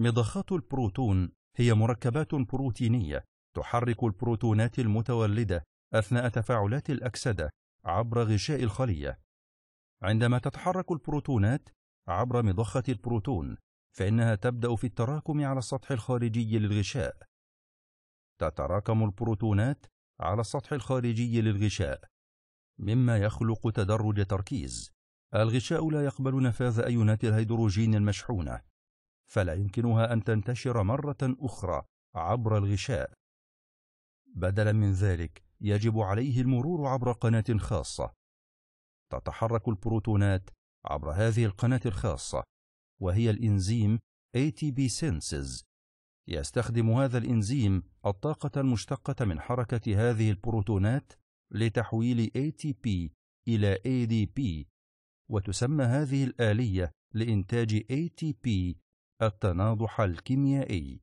مضخات البروتون هي مركبات بروتينية تحرك البروتونات المتولدة أثناء تفاعلات الأكسدة عبر غشاء الخلية. عندما تتحرك البروتونات عبر مضخة البروتون، فإنها تبدأ في التراكم على السطح الخارجي للغشاء. تتراكم البروتونات على السطح الخارجي للغشاء، مما يخلق تدرج تركيز. الغشاء لا يقبل نفاذ أيونات الهيدروجين المشحونة، فلا يمكنها أن تنتشر مرة أخرى عبر الغشاء. بدلا من ذلك، يجب عليه المرور عبر قناة خاصة. تتحرك البروتونات عبر هذه القناة الخاصة، وهي الإنزيم ATP Senses. يستخدم هذا الإنزيم الطاقة المشتقة من حركة هذه البروتونات لتحويل ATP إلى ADP، وتسمى هذه الآلية لإنتاج ATP التناضح الكيميائي